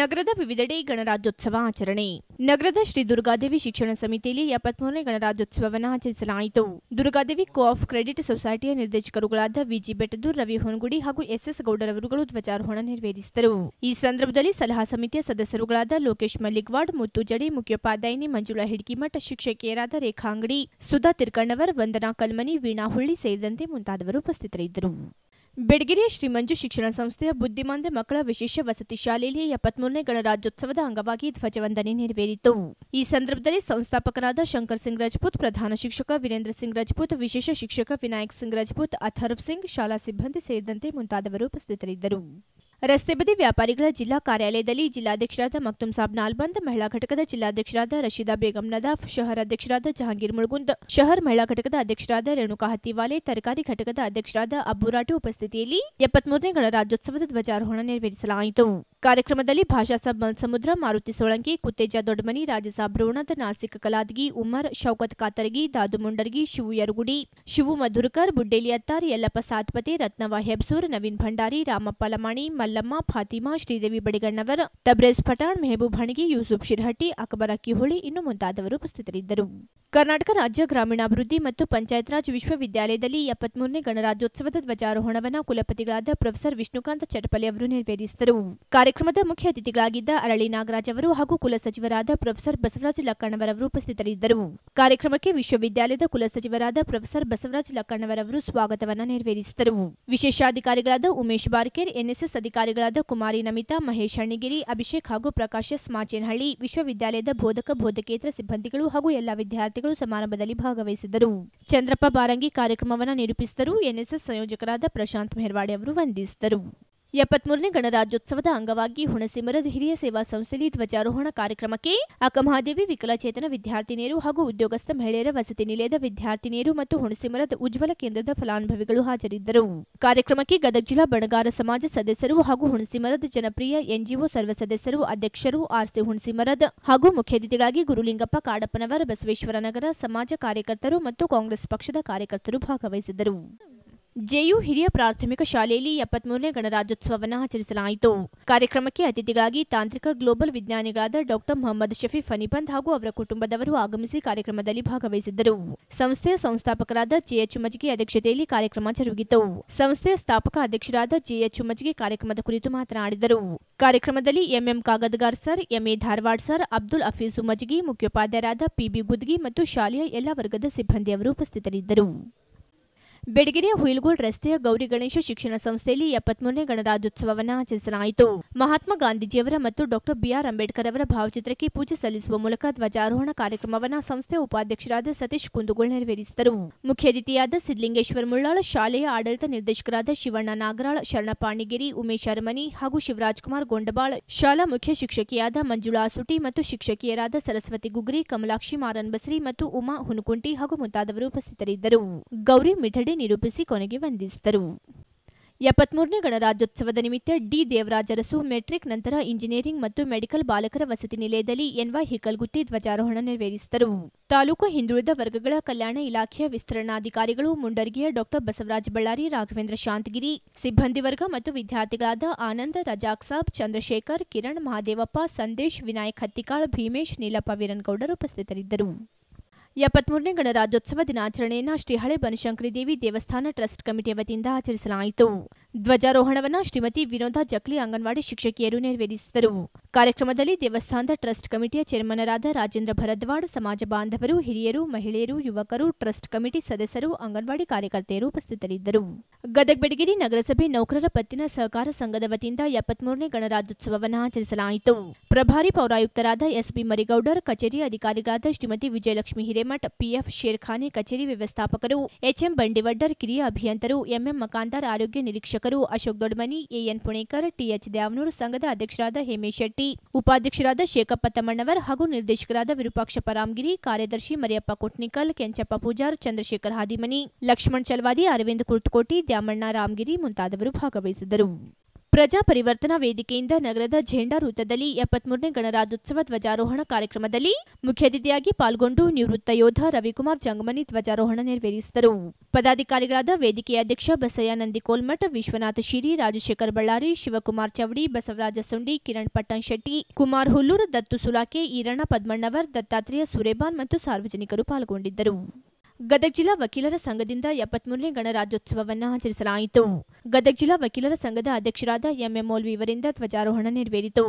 ನಗರದ ವಿವಿಧೆಡೆ ಗಣರಾಜ್ಯೋತ್ಸವ ಆಚರಣೆ ನಗರದ ಶ್ರೀ ದುರ್ಗಾದೇವಿ ಶಿಕ್ಷಣ ಸಮಿತಿಯಲ್ಲಿ ಎಪ್ಪತ್ಮೂರನೇ ಗಣರಾಜ್ಯೋತ್ಸವವನ್ನು ಆಚರಿಸಲಾಯಿತು ದುರ್ಗಾದೇವಿ ಕೋ ಆಫ್ ಕ್ರೆಡಿಟ್ ಸೊಸೈಟಿಯ ನಿರ್ದೇಶಕರುಗಳಾದ ವಿಜಿ ಬೆಟದೂರ್ ರವಿ ಹೊನಗುಡಿ ಹಾಗೂ ಎಸ್ಎಸ್ ಗೌಡರವರುಗಳು ಧ್ವಜಾರೋಹಣ ನೆರವೇರಿಸಿದರು ಈ ಸಂದರ್ಭದಲ್ಲಿ ಸಲಹಾ ಸಮಿತಿಯ ಸದಸ್ಯರುಗಳಾದ ಲೋಕೇಶ್ ಮಲ್ಲಿಗ್ವಾಡ್ ಮುತ್ತು ಜಡಿ ಮುಖ್ಯೋಪಾಧ್ಯಾಯಿನಿ ಮಂಜುಳಾ ಹಿಡ್ಕಿಮಠ ಶಿಕ್ಷಕಿಯರಾದ ರೇಖಾಂಗಡಿ ಸುಧಾ ತಿರ್ಕಣ್ಣವರ್ ವಂದನಾ ಕಲ್ಮನಿ ವೀಣಾ ಹುಳ್ಳಿ ಸೇರಿದಂತೆ ಮುಂತಾದವರು ಉಪಸ್ಥಿತರಿದ್ದರು ಬೆಡಗಿರಿಯ ಶ್ರೀಮಂಜು ಶಿಕ್ಷಣ ಸಂಸ್ಥೆಯ ಬುದ್ಧಿಮಾಂದ ಮಕ್ಕಳ ವಿಶೇಷ ವಸತಿ ಶಾಲೆಯಲ್ಲಿ ಎಪ್ಪತ್ಮೂರನೇ ಗಣರಾಜ್ಯೋತ್ಸವದ ಅಂಗವಾಗಿ ಧ್ವಜವಂದನೆ ನೆರವೇರಿತು ಈ ಸಂದರ್ಭದಲ್ಲಿ ಸಂಸ್ಥಾಪಕರಾದ ಶಂಕರ್ ಸಿಂಗ್ ರಜಪೂತ್ ಪ್ರಧಾನ ಶಿಕ್ಷಕ ವೀರೇಂದ್ರ ಸಿಂಗ್ ರಜಪೂತ್ ವಿಶೇಷ ಶಿಕ್ಷಕ ವಿನಾಯಕ್ ಸಿಂಗ್ ರಜಪೂತ್ ಅಥರ್ವ್ ಸಿಂಗ್ ಶಾಲಾ ಸಿಬ್ಬಂದಿ ಸೇರಿದಂತೆ ಮುಂತಾದವರು ಉಪಸ್ಥಿತರಿದ್ದರು ರಸ್ತೆ ಬದಿ ವ್ಯಾಪಾರಿಗಳ ಜಿಲ್ಲಾ ಕಾರ್ಯಾಲಯದಲ್ಲಿ ಜಿಲ್ಲಾಧ್ಯಕ್ಷರಾದ ಮಕ್ತುಮ್ ಸಾಬ್ ನಾಲ್ಬಂದ್ ಮಹಿಳಾ ಘಟಕದ ಜಿಲ್ಲಾಧ್ಯಕ್ಷರಾದ ರಶೀದಾ ಬೇಗಂ ನದಾಫ್ ಶಹರ್ ಅಧ್ಯಕ್ಷರಾದ ಜಹಾಂಗೀರ್ ಮುಳ್ಗುಂದ್ ಶಹರ್ ಮಹಿಳಾ ಘಟಕದ ಅಧ್ಯಕ್ಷರಾದ ರೇಣುಕಾ ಹತ್ತಿವಾಲೆ ತರಕಾರಿ ಘಟಕದ ಅಧ್ಯಕ್ಷರಾದ ಅಬ್ಬುರಾಟಿ ಉಪಸ್ಥಿತಿಯಲ್ಲಿ ಎಪ್ಪತ್ಮೂರನೇ ಗಣರಾಜ್ಯೋತ್ಸವದ ಧ್ವಜಾರೋಹಣ ನೆರವೇರಿಸಲಾಯಿತು ಕಾರ್ಯಕ್ರಮದಲ್ಲಿ ಭಾಷಾ ಸಬ್ಬನ್ ಸಮುದ್ರ ಮಾರುತಿ ಸೋಳಂಕಿ ಕುತ್ತೇಜ ದೊಡ್ಡಮನಿ ರಾಜಸಾ ಭ್ರೂಣದ ನಾಸಿಕ ಕಲಾದಗಿ ಉಮರ್ ಶೌಕತ್ ಕಾತರಗಿ ದಾದು ಮುಂಡರ್ಗಿ ಶಿವು ಯರಗುಡಿ ಶಿವು ಮಧುರಕರ್ ಬುಡ್ಡೇಲಿ ಅತ್ತಾರ್ ಯಲ್ಲಪ್ಪ ಸಾತ್ಪತೆ ರತ್ನವ ಹೆಬ್ಸೂರ್ ನವೀನ್ ಭಂಡಾರಿ ರಾಮಪ್ಪ ಲಮಾಣಿ ಮಲ್ಲಮ್ಮ ಫಾತಿಮಾ ಶ್ರೀದೇವಿ ಬಡಿಗಣ್ಣವರ್ ತಬ್ರೇಜ್ ಪಠಾಣ್ ಮೆಹಬೂಬ್ ಹಣಗಿ ಯೂಸುಫ್ ಶಿರ್ಹಟ್ಟಿ ಅಕ್ಬರ ಅಕ್ಕಿಹೊಳಿ ಇನ್ನು ಮುಂತಾದವರು ಉಪಸ್ಥಿತರಿದ್ದರು ಕರ್ನಾಟಕ ರಾಜ್ಯ ಗ್ರಾಮೀಣಾಭಿವೃದ್ಧಿ ಮತ್ತು ಪಂಚಾಯತ್ ರಾಜ್ ವಿಶ್ವವಿದ್ಯಾಲಯದಲ್ಲಿ ಎಪ್ಪತ್ಮೂರನೇ ಗಣರಾಜ್ಯೋತ್ಸವದ ಧ್ವಜಾರೋಹಣವನ್ನು ಕುಲಪತಿಗಳಾದ ಪ್ರೊಫೆಸರ್ ವಿಷ್ಣುಕಾಂತ ಚಟಪಲಿ ಅವರು ನೆರವೇರಿಸಿದರು ಕಾರ್ಯಕ್ರಮದ ಮುಖ್ಯ ಅತಿಥಿಗಳಾಗಿದ್ದ ಅರಳಿ ನಾಗರಾಜ್ ಅವರು ಹಾಗೂ ಕುಲಸಚಿವರಾದ ಪ್ರೊಫೆಸರ್ ಬಸವರಾಜ ಲಕ್ಕಣ್ಣವರವರು ಉಪಸ್ಥಿತರಿದ್ದರು ಕಾರ್ಯಕ್ರಮಕ್ಕೆ ವಿಶ್ವವಿದ್ಯಾಲಯದ ಕುಲಸಚಿವರಾದ ಪ್ರೊಫೆಸರ್ ಬಸವರಾಜ ಲಕ್ಕಣ್ಣವರವರು ಸ್ವಾಗತವನ್ನು ನೆರವೇರಿಸಿದರು ವಿಶೇಷಾಧಿಕಾರಿಗಳಾದ ಉಮೇಶ್ ಬಾರ್ಕೇರ್ ಎನ್ಎಸ್ಎಸ್ ಅಧಿಕಾರಿಗಳಾದ ಕುಮಾರಿ ನಮಿತಾ ಮಹೇಶ್ ಹಣ್ಣಿಗಿರಿ ಅಭಿಷೇಕ್ ಹಾಗೂ ಪ್ರಕಾಶ್ ಮಾಚೇನಹಳ್ಳಿ ವಿಶ್ವವಿದ್ಯಾಲಯದ ಬೋಧಕ ಬೋಧಕೇತರ ಸಿಬ್ಬಂದಿಗಳು ಹಾಗೂ ಎಲ್ಲಾ ವಿದ್ಯಾರ್ಥಿಗಳು ಸಮಾರಂಭದಲ್ಲಿ ಭಾಗವಹಿಸಿದರು ಚಂದ್ರಪ್ಪ ಬಾರಂಗಿ ಕಾರ್ಯಕ್ರಮವನ್ನು ನಿರೂಪಿಸಿದರು ಎನ್ಎಸ್ಎಸ್ ಸಂಯೋಜಕರಾದ ಪ್ರಶಾಂತ್ ಮೆಹರ್ವಾಡಿ ಅವರು ವಂದಿಸಿದರು ಎಪ್ಪತ್ಮೂರನೇ ಗಣರಾಜ್ಯೋತ್ಸವದ ಅಂಗವಾಗಿ ಹುಣಸಿಮರದ ಹಿರಿಯ ಸೇವಾ ಸಂಸ್ಥೆಯಲ್ಲಿ ಧ್ವಜಾರೋಹಣ ಕಾರ್ಯಕ್ರಮಕ್ಕೆ ಅಕಮಹಾದೇವಿ ವಿಕಲಚೇತನ ವಿದ್ಯಾರ್ಥಿನಿಯರು ಹಾಗೂ ಉದ್ಯೋಗಸ್ಥ ಮಹಿಳೆಯರ ವಸತಿ ನಿಲಯದ ವಿದ್ಯಾರ್ಥಿನಿಯರು ಮತ್ತು ಹುಣಸಿಮರದ ಉಜ್ವಲ ಕೇಂದ್ರದ ಫಲಾನುಭವಿಗಳು ಹಾಜರಿದ್ದರು ಕಾರ್ಯಕ್ರಮಕ್ಕೆ ಗದಗ ಜಿಲ್ಲಾ ಬಣಗಾರ ಸಮಾಜ ಸದಸ್ಯರು ಹಾಗೂ ಹುಣಸಿಮರದ ಜನಪ್ರಿಯ ಎನ್ಜಿಒ ಸರ್ವ ಸದಸ್ಯರು ಅಧ್ಯಕ್ಷರು ಆರ್ಸಿ ಹುಣಸಿಮರದ ಹಾಗೂ ಮುಖ್ಯ ಅತಿಥಿಗಳಾಗಿ ಗುರುಲಿಂಗಪ್ಪ ಕಾಡಪ್ಪನವರ ಬಸವೇಶ್ವರ ಸಮಾಜ ಕಾರ್ಯಕರ್ತರು ಮತ್ತು ಕಾಂಗ್ರೆಸ್ ಪಕ್ಷದ ಕಾರ್ಯಕರ್ತರು ಭಾಗವಹಿಸಿದ್ದರು ಜೆಯು ಹಿರಿಯ ಪ್ರಾಥಮಿಕ ಶಾಲೆಯಲ್ಲಿ ಮೂರನೇ ಗಣರಾಜ್ಯೋತ್ಸವವನ್ನು ಆಚರಿಸಲಾಯಿತು ಕಾರ್ಯಕ್ರಮಕ್ಕೆ ಅತಿಥಿಗಳಾಗಿ ತಾಂತ್ರಿಕ ಗ್ಲೋಬಲ್ ವಿಜ್ಞಾನಿಗಳಾದ ಡಾಕ್ಟರ್ ಮೊಹಮ್ಮದ್ ಶಫೀಫ್ ಫನಿಬಂದ್ ಹಾಗೂ ಅವರ ಕುಟುಂಬದವರು ಆಗಮಿಸಿ ಕಾರ್ಯಕ್ರಮದಲ್ಲಿ ಭಾಗವಹಿಸಿದ್ದರು ಸಂಸ್ಥೆಯ ಸಂಸ್ಥಾಪಕರಾದ ಜೆಎಚ್ ಮಜ್ಗೆ ಅಧ್ಯಕ್ಷತೆಯಲ್ಲಿ ಕಾರ್ಯಕ್ರಮ ಜರುಗಿತು ಸಂಸ್ಥೆಯ ಸ್ಥಾಪಕ ಅಧ್ಯಕ್ಷರಾದ ಜೆಎಚ್ ಮಜ್ಗೆ ಕಾರ್ಯಕ್ರಮದ ಕುರಿತು ಮಾತನಾಡಿದರು ಕಾರ್ಯಕ್ರಮದಲ್ಲಿ MM Kagadgar sir MA Dharwad sir Abdul Afiju Majgi ಮುಖ್ಯೋಪಾಧ್ಯಾಯರಾದ ಪಿಬಿ ಗುದ್ಗಿ ಮತ್ತು ಶಾಲೆಯ ಎಲ್ಲಾ ವರ್ಗದ ಸಿಬ್ಬಂದಿಯವರು ಉಪಸ್ಥಿತರಿದ್ದರು ಬೆಡಗಿರಿಯ ಹುಯಿಲ್ಗೋಳ್ ರಸ್ತೆಯ ಗೌರಿ ಗಣೇಶ ಶಿಕ್ಷಣ ಸಂಸ್ಥೆಯಲ್ಲಿ ಎಪ್ಪತ್ಮೂರನೇ ಗಣರಾಜ್ಯೋತ್ಸವವನ್ನು ಆಚರಿಸಲಾಯಿತು ಮಹಾತ್ಮ ಗಾಂಧೀಜಿಯವರ ಮತ್ತು ಡಾಕ್ಟರ್ ಬಿಆರ್ ಅಂಬೇಡ್ಕರ್ ಅವರ ಭಾವಚಿತ್ರಕ್ಕೆ ಪೂಜೆ ಸಲ್ಲಿಸುವ ಮೂಲಕ ಧ್ವಜಾರೋಹಣ ಕಾರ್ಯಕ್ರಮವನ್ನು ಸಂಸ್ಥೆಯ ಉಪಾಧ್ಯಕ್ಷರಾದ ಸತೀಶ್ ಕುಂದುಗೋಳ್ ನೆರವೇರಿಸಿದರು ಮುಖ್ಯ ಅತಿಥಿಯಾದ ಸಿದ್ಲಿಂಗೇಶ್ವರ ಮುಳ್ಳಾಳ ಶಾಲೆಯ ಆಡಳಿತ ನಿರ್ದೇಶಕರಾದ ಶಿವಣ್ಣ ನಾಗರಾಳ್ ಶರಣಪಾಣಿಗಿರಿ ಉಮೇಶ್ ಅರಮನಿ ಹಾಗೂ ಶಿವರಾಜ್ ಕುಮಾರ್ ಗೊಂಡಬಾಳ್ ಶಾಲಾ ಮುಖ್ಯ ಶಿಕ್ಷಕಿಯಾದ ಮಂಜುಳಾ ಸುಟಿ ಮತ್ತು ಶಿಕ್ಷಕಿಯರಾದ ಸರಸ್ವತಿ ಗುಗ್ರಿ ಕಮಲಾಕ್ಷಿ ಮಾರನ್ ಬಸರಿ ಮತ್ತು ಉಮಾ ಹುನಕುಂಟಿ ಹಾಗೂ ಮುಂತಾದವರು ಉಪಸ್ಥಿತರಿದ್ದರು ಗೌರಿ ಮಿಠಡಿ ನಿರೂಪಿಸಿ ಕೊನೆಗೆ ವಂದಿಸಿದರು ಎಪ್ಪತ್ಮೂರನೇ ಗಣರಾಜ್ಯೋತ್ಸವದ ನಿಮಿತ್ತ ಡಿ ದೇವರಾಜರಸು ಮೆಟ್ರಿಕ್ ನಂತರ ಇಂಜಿನಿಯರಿಂಗ್ ಮತ್ತು ಮೆಡಿಕಲ್ ಬಾಲಕರ ವಸತಿ ನಿಲಯದಲ್ಲಿ ಎನ್ವೈ ಹಿಕಲ್ಗುತ್ತಿ ಧ್ವಜಾರೋಹಣ ನೆರವೇರಿಸಿದರು ತಾಲೂಕು ಹಿಂದುಳಿದ ವರ್ಗಗಳ ಕಲ್ಯಾಣ ಇಲಾಖೆಯ ವಿಸ್ತರಣಾಧಿಕಾರಿಗಳು ಮುಂಡರ್ಗಿಯ ಡಾಕ್ಟರ್ ಬಸವರಾಜ ಬಳ್ಳಾರಿ ರಾಘವೇಂದ್ರ ಶಾಂತಗಿರಿ ಸಿಬ್ಬಂದಿ ವರ್ಗ ಮತ್ತು ವಿದ್ಯಾರ್ಥಿಗಳಾದ ಆನಂದ ರಜಾಕ್ ಸಾಬ್ ಚಂದ್ರಶೇಖರ್ ಕಿರಣ್ ಮಹಾದೇವಪ್ಪ ಸಂದೇಶ್ ವಿನಾಯಕ್ ಹತ್ತಿಕಾಳ್ ಭೀಮೇಶ್ ನೀಲಪ್ಪ ವೀರನ್ಗೌಡರು ಉಪಸ್ಥಿತರಿದ್ದರು ಎಪ್ಪತ್ಮೂರನೇ ಗಣರಾಜ್ಯೋತ್ಸವ ದಿನಾಚರಣೆಯನ್ನು ಶ್ರೀ ಹಳೆ ಬನಶಂಕರಿ ದೇವಿ ದೇವಸ್ಥಾನ ಟ್ರಸ್ಟ್ ಕಮಿಟಿ ವತಿಯಿಂದ ಆಚರಿಸಲಾಯಿತು ಧ್ವಜಾರೋಹಣವನ್ನು ಶ್ರೀಮತಿ ವಿನೋದ ಜಕ್ಲಿ ಅಂಗನವಾಡಿ ಶಿಕ್ಷಕಿಯರು ನೆರವೇರಿಸಿದರು ಕಾರ್ಯಕ್ರಮದಲ್ಲಿ ದೇವಸ್ಥಾನದ ಟ್ರಸ್ಟ್ ಕಮಿಟಿಯ ಚೇರ್ಮನರಾದ ರಾಜೇಂದ್ರ ಭರದ್ವಾಡ್ ಸಮಾಜ ಬಾಂಧವರು ಹಿರಿಯರು ಮಹಿಳೆಯರು ಯುವಕರು ಟ್ರಸ್ಟ್ ಕಮಿಟಿ ಸದಸ್ಯರು ಅಂಗನವಾಡಿ ಕಾರ್ಯಕರ್ತೆಯರು ಉಪಸ್ಥಿತರಿದ್ದರು ಗದಗ ಬೆಡಗಿರಿ ನಗರಸಭೆ ನೌಕರರ ಪತ್ತಿನ ಸಹಕಾರ ಸಂಘದ ವತಿಯಿಂದ ಎಪ್ಪತ್ಮೂರನೇ ಗಣರಾಜ್ಯೋತ್ಸವವನ್ನು ಆಚರಿಸಲಾಯಿತು ಪ್ರಭಾರಿ ಪೌರಾಯುಕ್ತರಾದ ಎಸ್ಬಿ ಮರಿಗೌಡರ್ ಕಚೇರಿ ಅಧಿಕಾರಿಗಳಾದ ಶ್ರೀಮತಿ ವಿಜಯಲಕ್ಷ್ಮಿ ಹಿರೇಮಠ ಪಿಎಫ್ ಶೇರ್ಖಾನೆ ಕಚೇರಿ ವ್ಯವಸ್ಥಾಪಕರು ಎಚ್ಎಂ ಬಂಡಿವಡ್ಡರ್ ಕಿರಿಯ ಅಭಿಯಂತರು ಎಂಎಂ ಮಕಾಂದಾರ್ ಆರೋಗ್ಯ ನಿರೀಕ್ಷಕ ಕರು ಅಶೋಕ್ ದೊಡ್ಮನಿ ಎಎನ್ ಪುಣೇಕರ್ ಟಿಎಚ್ ದ್ಯಾವನೂರ್ ಸಂಘದ ಅಧ್ಯಕ್ಷರಾದ ಹೇಮೇಶ್ ಶೆಟ್ಟಿ ಉಪಾಧ್ಯಕ್ಷರಾದ ಶೇಖಪ್ಪ ತಮ್ಮಣ್ಣವರ್ ಹಾಗೂ ನಿರ್ದೇಶಕರಾದ ವಿರೂಪಾಕ್ಷ ರಾಮಗಿರಿ ಕಾರ್ಯದರ್ಶಿ ಮರಿಯಪ್ಪ ಕೊಟ್ನಿಕಲ್ ಕೆಂಚಪ್ಪ ಪೂಜಾರ್ ಚಂದ್ರಶೇಖರ್ ಹಾದಿಮನಿ ಲಕ್ಷ್ಮಣ್ ಚಲವಾದಿ ಅರವಿಂದ್ ಕುರ್ತಕೋಟಿ ದ್ಯಾಮಣ್ಣ ರಾಮಗಿರಿ ಮುಂತಾದವರು ಭಾಗವಹಿಸಿದರು ಪ್ರಜಾ ಪರಿವರ್ತನಾ ವೇದಿಕೆಯಿಂದ ನಗರದ ಝೆಂಡಾ ವೃತ್ತದಲ್ಲಿ ಎಪ್ಪತ್ಮೂರನೇ ಗಣರಾಜ್ಯೋತ್ಸವ ಧ್ವಜಾರೋಹಣ ಕಾರ್ಯಕ್ರಮದಲ್ಲಿ ಮುಖ್ಯ ಅತಿಥಿಯಾಗಿ ಪಾಲ್ಗೊಂಡು ನಿವೃತ್ತ ಯೋಧ ರವಿಕುಮಾರ್ ಜಂಗಮನಿ ಧ್ವಜಾರೋಹಣ ನೆರವೇರಿಸಿದರು ಪದಾಧಿಕಾರಿಗಳಾದ ವೇದಿಕೆಯ ಅಧ್ಯಕ್ಷ ಬಸಯ್ಯ ನಂದಿ ಕೋಲ್ಮಠ ವಿಶ್ವನಾಥ ಶಿರಿ ರಾಜಶೇಖರ್ ಬಳ್ಳಾರಿ ಶಿವಕುಮಾರ್ ಚೌಡಿ ಬಸವರಾಜ ಸುಂಡಿ ಕಿರಣ್ ಪಟ್ಟಣ್ ಶೆಟ್ಟಿ ಕುಮಾರ್ ಹುಲ್ಲೂರು ದತ್ತು ಸುಲಾಕೆ ಈರಣ್ಣ ಪದ್ಮಣ್ಣವರ್ ದತ್ತಾತ್ರೇಯ ಸುರೇಬಾನ್ ಮತ್ತು ಸಾರ್ವಜನಿಕರು ಪಾಲ್ಗೊಂಡಿದ್ದರು ಗದಗ ಜಿಲ್ಲಾ ವಕೀಲರ ಸಂಘದಿಂದ ಎಪ್ಪತ್ಮೂರನೇ ಗಣರಾಜ್ಯೋತ್ಸವವನ್ನು ಆಚರಿಸಲಾಯಿತು ಗದಗ ಜಿಲ್ಲಾ ವಕೀಲರ ಸಂಘದ ಅಧ್ಯಕ್ಷರಾದ ಎಂಎಂ ಮೌಲ್ವಿ ಇವರಿಂದ ಧ್ವಜಾರೋಹಣ ನೆರವೇರಿತು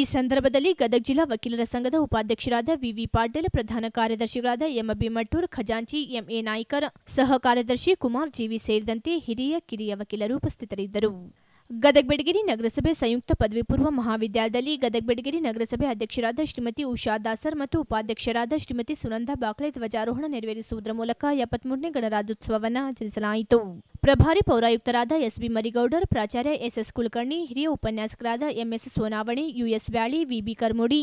ಈ ಸಂದರ್ಭದಲ್ಲಿ ಗದಗ ಜಿಲ್ಲಾ ವಕೀಲರ ಸಂಘದ ಉಪಾಧ್ಯಕ್ಷರಾದ ವಿವಿ ಪಾಟೀಲ್ ಪ್ರಧಾನ ಕಾರ್ಯದರ್ಶಿಗಳಾದ ಎಂಬಿ ಮಟ್ಟೂರ್ ಖಜಾಂಚಿ ಎಂಎ ನಾಯ್ಕರ್ ಸಹ ಕಾರ್ಯದರ್ಶಿ ಕುಮಾರ್ ಜೀವಿ ಸೇರಿದಂತೆ ಹಿರಿಯ ಕಿರಿಯ ವಕೀಲರು ಉಪಸ್ಥಿತರಿದ್ದರು ಗದಗ ನಗರಸಭೆ ಸಂಯುಕ್ತ ಪದವಿ ಪೂರ್ವ ಮಹಾವಿದ್ಯಾಲಯದಲ್ಲಿ ಗದಗ ನಗರಸಭೆ ಅಧ್ಯಕ್ಷರಾದ ಶ್ರೀಮತಿ ಉಷಾ ದಾಸರ್ ಮತ್ತು ಉಪಾಧ್ಯಕ್ಷರಾದ ಶ್ರೀಮತಿ ಸುನಂದಾ ಬಾಕ್ಲೆ ಧ್ವಜಾರೋಹಣ ನೆರವೇರಿಸುವುದರ ಮೂಲಕ ಎಪ್ಪತ್ಮೂರನೇ ಗಣರಾಜ್ಯೋತ್ಸವವನ್ನು ಆಚರಿಸಲಾಯಿತು ಪ್ರಭಾರಿ ಪೌರಾಯುಕ್ತರಾದ ಎಸ್ಬಿ ಮರಿಗೌಡರ್ ಪ್ರಾಚಾರ್ಯ ಎಸ್ಎಸ್ ಕುಲಕರ್ಣಿ ಹಿರಿಯ ಉಪನ್ಯಾಸಕರಾದ MS Sonavani US Vyali VB Karmudi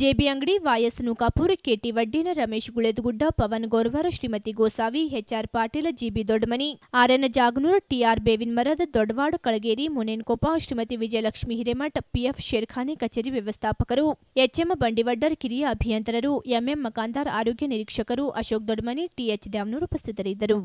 JB Angadi YS Nukapur KT Vaddina Ramesh Guledagudda Pavan Gorvara Shrimati Gosavi HR Patil GB Doddamani RN Jaganur TR Marada Doddawada Kalageri Munenkoppa Shrimati Vijayalakshmi Hiremath PF Sherkhane ಕಚೇರಿ ವ್ಯವಸ್ಥಾಪಕರು ಎಚ್ಎಂ ಬಂಡಿವಡ್ಡರ್ ಕಿರಿಯ ಅಭಿಯಂತರರು ಎಂಎಂ ಮಕಾಂದಾರ್ ಆರೋಗ್ಯ ನಿರೀಕ್ಷಕರು ಅಶೋಕ್ ದೊಡ್ಮನಿ ಟಿಎಚ್ ದ್ಯಾಮ್ನೂರ್ ಉಪಸ್ಥಿತರಿದ್ದರು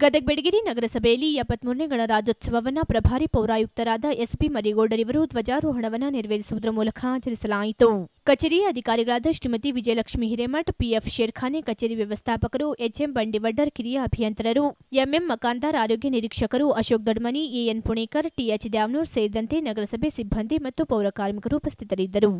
ಗದಗ ಬೆಡಗಿರಿ ನಗರಸಭೆಯಲ್ಲಿ ಎಪ್ಪತ್ಮೂರನೇ ಗಣರಾಜ್ಯೋತ್ಸವವನ್ನು ಪ್ರಭಾರಿ ಪೌರಾಯುಕ್ತರಾದ ಎಸ್ಪಿ ಮರಿಗೌಡರಿವರು ಧ್ವಜಾರೋಹಣವನ್ನು ನೆರವೇರಿಸುವುದರ ಮೂಲಕ ಆಚರಿಸಲಾಯಿತು ಕಚೇರಿಯ ಅಧಿಕಾರಿಗಳಾದ ಶ್ರೀಮತಿ ವಿಜಯಲಕ್ಷ್ಮಿ ಹಿರೇಮಠ ಪಿಎಫ್ ಶೇರ್ಖಾನೆ ಕಚೇರಿ ವ್ಯವಸ್ಥಾಪಕರು ಎಚ್ಎಂ ಬಂಡಿವಡ್ಡರ್ ಕಿರಿಯ ಅಭಿಯಂತರರು ಎಂಎಂ ಮಕಾಂದಾರ್ ಆರೋಗ್ಯ ನಿರೀಕ್ಷಕರು ಅಶೋಕ್ ದೊಡ್ಮನಿ ಎಎನ್ ಪುಣೇಕರ್ ಟಿಎಚ್ ದ್ಯಾವನೂರ್ ಸೇರಿದಂತೆ ನಗರಸಭೆ ಸಿಬ್ಬಂದಿ ಮತ್ತು ಪೌರಕಾರ್ಮಿಕರು ಉಪಸ್ಥಿತರಿದ್ದರು